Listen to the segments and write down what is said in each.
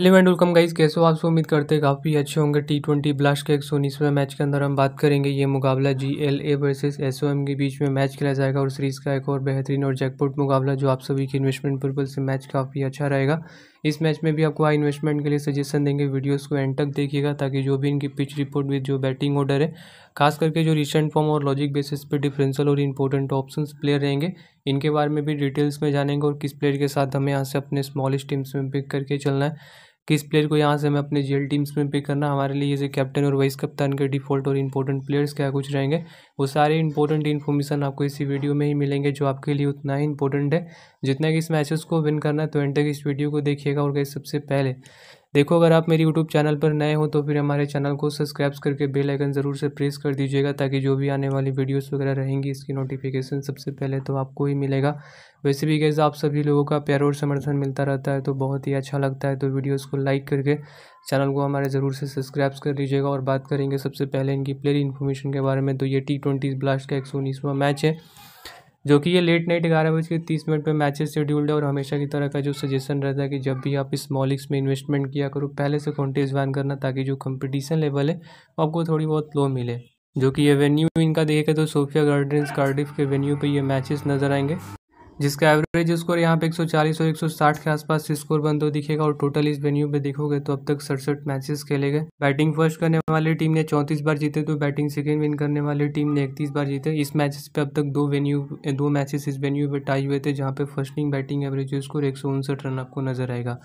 hello and welcome guys कैसे हो आपसे उम्मीद करते हैं काफ़ी अच्छे होंगे टी ट्वेंटी ब्लास्ट के एक सौ उन्नीसवें मैच के अंदर हम बात करेंगे ये मुकाबला G L A versus S O M के बीच में मैच खेला जाएगा और सीरीज़ का एक और बेहतरीन और जैकपॉट मुकाबला जो आप सभी के इन्वेस्टमेंट पर्पल से मैच काफ़ी अच्छा रहेगा इस मैच में भी आपको आई इन्वेस्टमेंट के लिए सजेशन देंगे वीडियोज़ को एंड तक देखिएगा ताकि जो भी इनकी पिच रिपोर्ट विद जो बैटिंग ऑर्डर है खास करके जो रिसेंट फॉर्म और लॉजिक बेसिस पे डिफरेंशियल और इंपॉर्टेंट ऑप्शन प्लेयर रहेंगे इनके बारे में भी डिटेल्स में जानेंगे और किस प्लेयर के साथ हमें यहाँ से अपने स्मॉलेस्ट टीम्स में पिक करके चलना है किस प्लेयर को यहाँ से हमें अपने जी टीम्स में पिक करना हमारे लिए जैसे कैप्टन और वाइस कप्तान के डिफॉल्ट और इंपॉर्टेंट प्लेयर्स क्या कुछ रहेंगे वो सारे इंपॉर्टेंट इन्फॉर्मेशन आपको इसी वीडियो में ही मिलेंगे जो आपके लिए उतना ही इंपॉर्टेंट है जितना कि इस मैचेस को विन करना है तो एंड तक इस वीडियो को देखिएगा और गई सबसे पहले देखो अगर आप मेरे यूट्यूब चैनल पर नए हो तो फिर हमारे चैनल को सब्सक्राइब करके बेल आइकन ज़रूर से प्रेस कर दीजिएगा ताकि जो भी आने वाली वीडियोस वगैरह रहेंगी इसकी नोटिफिकेशन सबसे पहले तो आपको ही मिलेगा वैसे भी गैस आप सभी लोगों का प्यार और समर्थन मिलता रहता है तो बहुत ही अच्छा लगता है तो वीडियोज़ को लाइक करके चैनल को हमारे ज़रूर से सब्सक्राइब कर लीजिएगा और बात करेंगे सबसे पहले इनकी प्लेयर इन्फॉर्मेशन के बारे में तो ये टी ट्वेंटी ब्लास्ट का एक मैच है जो कि ये लेट नाइट ग्यारह बज के तीस मिनट पर मैचेस शेड्यूल्ड है और हमेशा की तरह का जो सजेशन रहता है कि जब भी आप स्मॉल इक्स में इन्वेस्टमेंट किया करो पहले से कॉन्टेज बैन करना ताकि जो कंपटीशन लेवल है आपको थोड़ी बहुत लो मिले जो कि ये वेन्यू इनका देखे तो सोफिया गार्डन्स कार्डिफ के वेन्यू पर ये मैचेस नज़र आएंगे जिसका एवरेज स्कोर यहाँ पे 140 और 160 के आसपास स्कोर बंद हो दिखेगा और टोटल इस वेन्यू पे देखोगे तो अब तक सड़सठ मैचेस खेले गए बैटिंग फर्स्ट करने वाली टीम ने चौंतीस बार जीते तो बैटिंग सेकेंड विन करने वाली टीम ने इकतीस बार जीते इस मैचेस पे अब तक दो वेन्यू दो मैचेस इस वेन्यू पे टाई हुए थे जहाँ पे फर्स्टिंग बैटिंग एवरेज स्कोर एक रन आपको नजर आएगा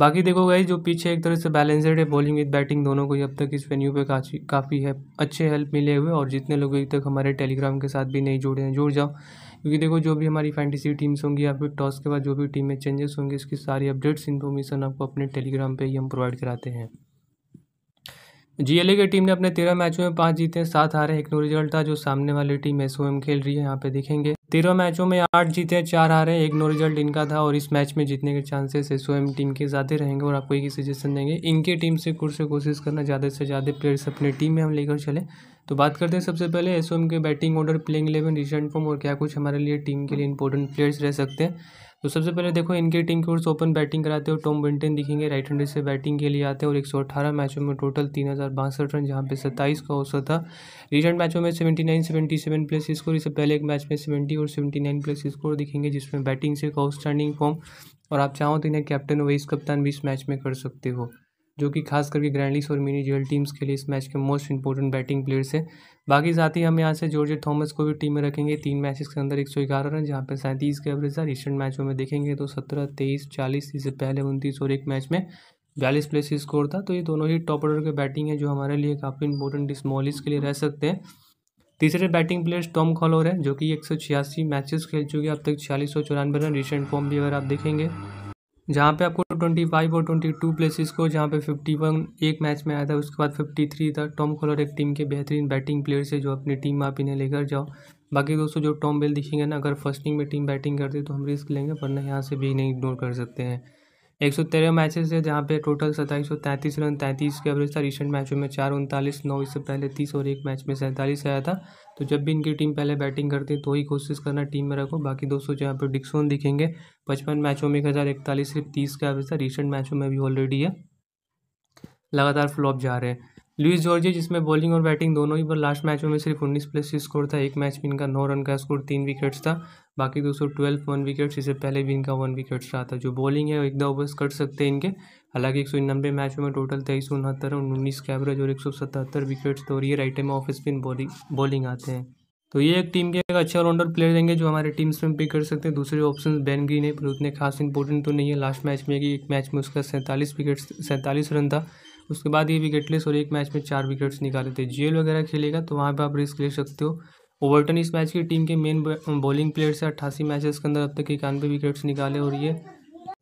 बाकी देखो गई जो पीछे एक तरह से बैलेंसड है बॉलिंग विद बैटिंग दोनों को ही अब तक इस वेन्यू पे काफ़ी काफ़ी है अच्छे हेल्प मिले हुए और जितने लोग अभी तक हमारे टेलीग्राम के साथ भी नहीं जुड़े हैं जुड़ जाओ क्योंकि देखो जो भी हमारी फैंटेसी टीम्स होंगी या फिर टॉस के बाद जो भी टीम में चेंजेस होंगे इसकी सारी अपडेट्स इन्फॉर्मेशन आपको अपने टेलीग्राम पर ही हम प्रोवाइड कराते हैं जीएलए की टीम ने अपने तेरह मैचों में पांच जीते हैं सात हारे एक नो रिजल्ट था जो सामने वाली टीम एस खेल रही है यहाँ पे देखेंगे तेरह मैचों में आठ जीते हैं चार हारे एक नो रिजल्ट इनका था और इस मैच में जीतने के चांसेस एस टीम के ज़्यादा रहेंगे और आपको एक ही सजेशन देंगे इनके टीम से कुछ से कोशिश करना ज़्यादा से ज़्यादा प्लेयर्स अपनी टीम में हम लेकर चलें तो बात करते हैं सबसे पहले एस के batting order playing eleven recent form और क्या कुछ हमारे लिए टीम के लिए इंपॉर्टेंट प्लेयर्स रह सकते हैं तो सबसे पहले देखो इनके टीम की ओर से ओपन बैटिंग कराते हो टॉम बिंटन दिखेंगे राइट हैंडर से बैटिंग के लिए आते हैं और एक मैचों में टोटल तीन हज़ार बासठ रन जहाँ पे सत्ताईस का औसत था रिसेंट मैचों में सेवेंटी नाइन प्लस स्कोर इससे पहले एक मैच में सेवेंटी और सेवेंटी प्लस स्कोर दिखेंगे जिसमें बैटिंग से आउटस्टैंडिंग फॉर्म और आप चाहो तो इन्हें कैप्टन वाइस कप्तान भी इस मैच में कर सकते हो जो कि खास करके ग्रैंडलीस और मिनी जेल टीम्स के लिए इस मैच के मोस्ट इंपॉर्टेंट बैटिंग प्लेयर्स हैं बाकी साथ ही हम यहाँ से जॉर्ज थॉमस को भी टीम में रखेंगे तीन मैचेस के अंदर एक सौ ग्यारह रन जहाँ पर सैंतीस के एवरेज था रिसेंट मैचों में देखेंगे तो सत्रह तेईस चालीस इससे पहले उनतीस और एक मैच में बयालीस प्लेस स्कोर था तो ये दोनों ही टॉप ऑर्डर के बैटिंग है जो हमारे लिए काफ़ी इंपॉर्टेंट स्मॉलिस के लिए रह सकते हैं तीसरे बैटिंग प्लेयर्स टॉम कॉलोर है जो कि एक सौ छियासी मैचेस खेल चुके हैं अब तक छियालीस सौ चौरानवे रन रिसेंट फॉर्म भी अगर आप देखेंगे जहाँ पे आपको ट्वेंटी फाइव और ट्वेंटी टू प्लेसेस को जहाँ पे फिफ्टी वन एक मैच में आया था उसके बाद फिफ्टी थ्री था टॉम कॉलर एक टीम के बेहतरीन बैटिंग प्लेयर्स से जो अपनी टीम में आप इन्हें लेकर जाओ बाकी दोस्तों जो टॉम बेल दिखेंगे ना अगर फर्स्टिंग में टीम बैटिंग करती है तो हम रिस्क लेंगे वरना यहाँ से भी नहीं इग्नोर कर सकते हैं एक सौ तेरह मैचेज है जहाँ पे टोटल सत्ताईस सौ तैंतीस रन तैंतीस के एवरेज था रिसेंट मैचों में चार उनतालीस नौ इससे पहले तीस और एक मैच में सैंतालीस आया था तो जब भी इनकी टीम पहले बैटिंग करती है तो ही कोशिश करना टीम में रखो बाकी दोस्तों जहाँ पे डिक्सोन दिखेंगे पचपन मैचों में एक हज़ार इकतालीस सिर्फ तीस का एवरेज था रिसेंट मैचों में भी ऑलरेडी है लगातार फ्लॉप जा रहे हैं लुइस जॉर्जी जिसमें बॉलिंग और बैटिंग दोनों ही पर लास्ट मैचों में सिर्फ उन्नीस प्लस स्कोर था एक मैच में इनका नौ रन का स्कोर तीन विकेट्स था बाकी दो सौ ट्वेल्व वन विकेट्स इससे पहले भी इनका वन विकेट्स रहा था जो बॉलिंग है वो एकदम ओवर्स कर सकते हैं इनके हालांकि एक सौ इन्नबे मैचों में टोटल तेईस सौ उनहत्तर और उन्नीस के एवरेज और एक सौ सतहत्तर विकेट्स तो और ये right off spin bowling bowling आते हैं तो ये एक टीम के एक अच्छे ऑलराउंडर प्लेयर देंगे जो हमारे टीम्स में पिक कर सकते हैं दूसरे ऑप्शन बैन ग्रीन है पर उतने खास इंपॉर्टेंट तो नहीं है लास्ट मैच में कि एक मैच में उसका सैंतालीस विकेट्स सैंतालीस रन था उसके बाद ये विकेटलेस और एक मैच में चार विकेट्स निकाले थे जेल वगैरह खेलेगा तो वहाँ पर आप रिस्क ले सकते हो ओवरटन इस मैच की टीम के मेन बॉलिंग प्लेयर्स है अट्ठासी मैचेस के अंदर अब तक इक्यानवे विकेट्स निकाले और ये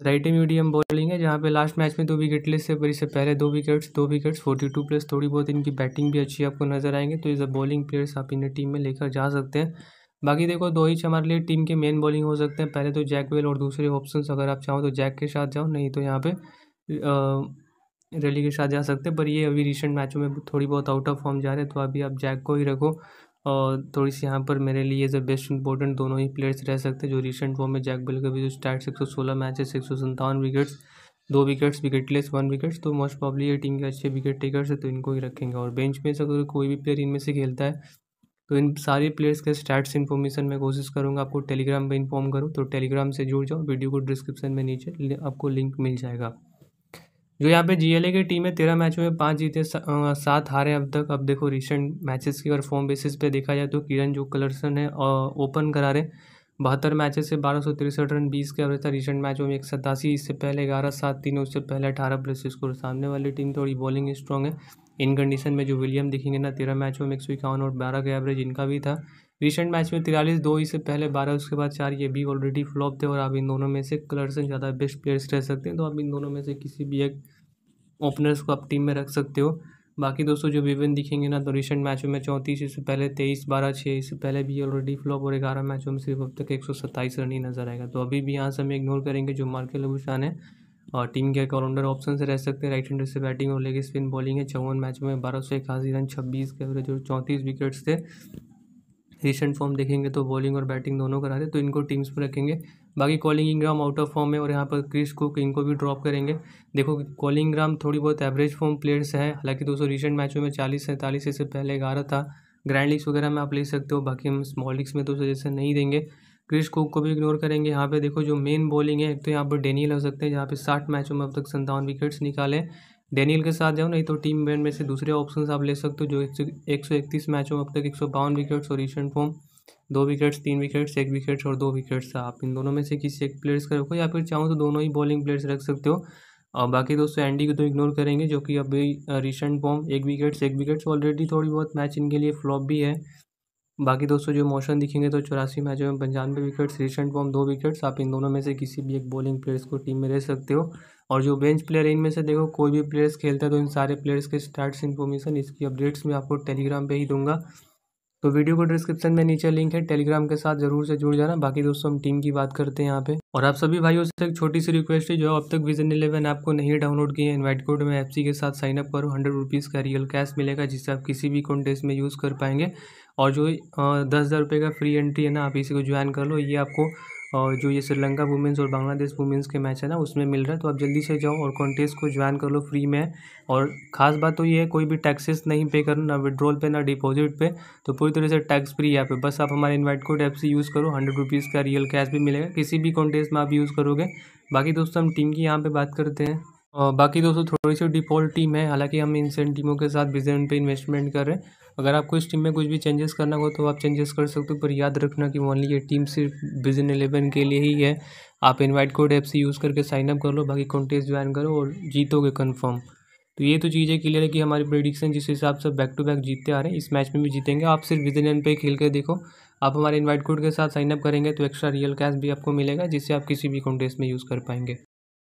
राइट मीडियम बॉलिंग है जहाँ पे लास्ट मैच में दो विकेट लेस पर इससे पहले दो विकेट्स दो विकेट्स फोर्टी टू प्लस थोड़ी बहुत इनकी बैटिंग भी अच्छी आपको नजर आएंगे तो इस बॉलिंग प्लेयर्स आप इन्हें टीम में लेकर जा सकते हैं बाकी देखो दो ही हमारे लिए टीम के मेन बॉलिंग हो सकते हैं पहले तो जैक वेल और दूसरे ऑप्शन अगर आप चाहो तो जैक के साथ जाओ नहीं तो यहाँ पे रैली के साथ जा सकते हैं पर ये अभी रिसेंट मैचों में थोड़ी बहुत आउट ऑफ फॉर्म जा रहे हैं तो अभी आप जैक को ही रखो और थोड़ी सी यहाँ पर मेरे लिए एज बेस्ट इंपॉर्टेंट दोनों ही प्लेयर्स रह सकते हैं जो रिसेंट फॉर्म में जैक बिल का भी जो स्टार्ट एक सौ सोलह मैचेस एक सौ संतावन विकेट्स दो विकेट्स विकेटलेस वन विकेट्स तो मोस्ट प्रॉब्ली ये टीम के अच्छे विकेट टेकर्स है तो इनको ही रखेंगे और बेंच में से अगर कोई भी प्लेयर इनमें से खेलता है तो इन सारे प्लेयर्स के स्टैट्स इन्फॉर्मेशन मैं कोशिश करूँगा आपको टेलीग्राम पर इन्फॉर्म करूँ तो टेलीग्राम से जुड़ जाओ वीडियो को डिस्क्रिप्शन में नीचे आपको लिंक मिल जाएगा जो यहाँ पे जीएलए की टीम है तेरह मैचों में पाँच जीते सात हारे अब तक अब देखो रिसेंट मैचेस की अगर फॉर्म बेसिस पे देखा जाए तो किरण जो कलरसन है ओपन करा रहे बहत्तर मैचेस से बारह सौ तिरसठ रन बीस के एवरेज था रिसेंट मैचों में एक सतासी इससे पहले ग्यारह सात तीन उससे पहले अठारह प्लस स्कोर सामने वाली टीम थोड़ी बॉलिंग स्ट्रॉन्ग है इन कंडीशन में जो विलियम दिखेंगे ना तेरह मैचों में एक सौ इक्यावन और बारह का एवरेज इनका भी था रिसेंट मैच में तिरालीस दो इससे पहले बारह उसके बाद चार ये भी ऑलरेडी फ्लॉप थे और आप इन दोनों में से कलर से ज़्यादा बेस्ट प्लेयर्स रह सकते हैं तो आप इन दोनों में से किसी भी एक ओपनर्स को आप टीम में रख सकते हो बाकी दोस्तों जो विविन दिखेंगे ना तो रिसेंट मैचों में चौंतीस इससे पहले तेईस बारह छः इससे पहले भी ऑलरेडी फ्लॉप और ग्यारह मैचों में सिर्फ अब तक एक सौ सत्ताईस रन ही नजर आएगा तो अभी भी यहाँ से हम इग्नोर करेंगे जो मार्के शान है और टीम के एक ऑलराउंडर ऑप्शन से रह सकते हैं राइट हैंडर से बैटिंग और लेग स्पिन बॉलिंग है चौवन मैचों में बारह सौ इक्यासी रन छब्बीस के एवरेज और चौंतीस विकेट्स थे रिसेंट फॉर्म देखेंगे तो बॉलिंग और बैटिंग दोनों करा दे तो इनको टीम्स में रखेंगे बाकी Colin Ingram out of form है और यहाँ पर क्रिस कुक इनको भी ड्रॉप करेंगे देखो कॉलिंग ग्राम थोड़ी बहुत एवरेज फॉर्म प्लेयर्स हैं हालांकि दोस्तों रिसेंट मैचों में चालीस सैंतालीस इससे पहले ग्यारह था ग्रैंड लीग्स वगैरह में आप ले सकते हो बाकी हम स्मॉल लीग्स में दोस्तों जैसे नहीं देंगे क्रिस कुक को भी इग्नोर करेंगे यहाँ पे देखो जो मेन बॉलिंग है एक तो यहाँ पर डेनियल हो सकते हैं जहाँ पे साठ मैचों में अब तक संतावन विकेट्स निकाले डेनियल के साथ जाओ नहीं तो टीम बैन में से दूसरे ऑप्शन आप ले सकते हो जो एक सौ इकतीस मैचों में अब तक एक सौ बावन विकेट्स और रिसेंट फॉर्म दो विकेट्स तीन विकेट्स एक विकेट्स और दो विकेट्स आप इन दोनों में से किसी एक प्लेयर्स का रखो या फिर चाहो तो दोनों ही बॉलिंग प्लेयर्स रख सकते हो और बाकी दोस्तों एंडी को तो इग्नोर करेंगे जो कि अभी रिसेंट फॉर्म एक विकेट्स एक विकेट्स ऑलरेडी थोड़ी बहुत मैच इनके लिए फ्लॉप भी है बाकी दोस्तों जो मोशन दिखेंगे तो चौरासी मैचों में पंचानवे विकेट्स रिसेंट फॉर्म दो विकेट्स आप इन दोनों में से किसी भी एक बॉलिंग प्लेयर्स को टीम में रह सकते हो और जो बेंच प्लेयर है इनमें से देखो कोई भी प्लेयर्स खेलता है तो इन सारे प्लेयर्स के स्टार्ट इन्फॉर्मेशन इसकी अपडेट्स मैं आपको टेलीग्राम पर ही दूंगा तो वीडियो को डिस्क्रिप्शन में नीचे लिंक है टेलीग्राम के साथ जरूर से जुड़ जाना बाकी दोस्तों हम टीम की बात करते हैं यहाँ पे और आप सभी भाइयों से एक छोटी सी रिक्वेस्ट है जो अब तक विजन इलेवन आपको नहीं डाउनलोड किए इन्वाइट कोड में एफसी के साथ साइन अप करो हंड्रेड रुपीज़ का रियल कैश मिलेगा जिससे आप किसी भी कॉन्टेस्ट में यूज़ कर पाएंगे और जो दस हज़ार रुपये का फ्री एंट्री है ना आप इसी को ज्वाइन कर लो ये आपको और जो ये श्रीलंका वुमेंस और बांग्लादेश वुमेंस के मैच है ना उसमें मिल रहा है तो आप जल्दी से जाओ और कॉन्टेस्ट को ज्वाइन कर लो फ्री में और ख़ास बात तो ये है कोई भी टैक्सेस नहीं पे करो ना विड्रॉल पे ना डिपॉजिट पे तो पूरी तरह से टैक्स फ्री यहाँ पे बस आप हमारे इन्वाइट कोड ऐप से यूज़ करो हंड्रेड रुपीज़ का रियल कैश भी मिलेगा किसी भी कॉन्टेस्ट में आप यूज़ करोगे बाकी दोस्तों हम टीम की यहाँ पर बात करते हैं और बाकी दोस्तों थोड़ी सी डिफॉल्ट टीम है हालांकि हम इन सेंट टीमों के साथ बिजन पे इन्वेस्टमेंट कर रहे हैं अगर आपको इस टीम में कुछ भी चेंजेस करना हो तो आप चेंजेस कर सकते हो पर याद रखना कि ओनली ये टीम सिर्फ बिजन एलेवन के लिए ही है आप इनवाइट कोड ऐप से यूज़ करके साइन अप कर लो बाकी कॉन्टेस्ट ज्वाइन करो और जीतोगे कन्फर्म तो ये तो चीज़ें क्लियर है कि हमारी प्रिडिक्शन जिस हिसाब से बैक टू बैक जीतते आ रहे हैं इस मैच में भी जीतेंगे आप सिर्फ विदिन एन पे खेल के देखो आप हमारे इनवाइट कोड के साथ साइनअप करेंगे तो एक्स्ट्रा रियल कैश भी आपको मिलेगा जिससे आप किसी भी कॉन्टेस्ट में यूज़ कर पाएंगे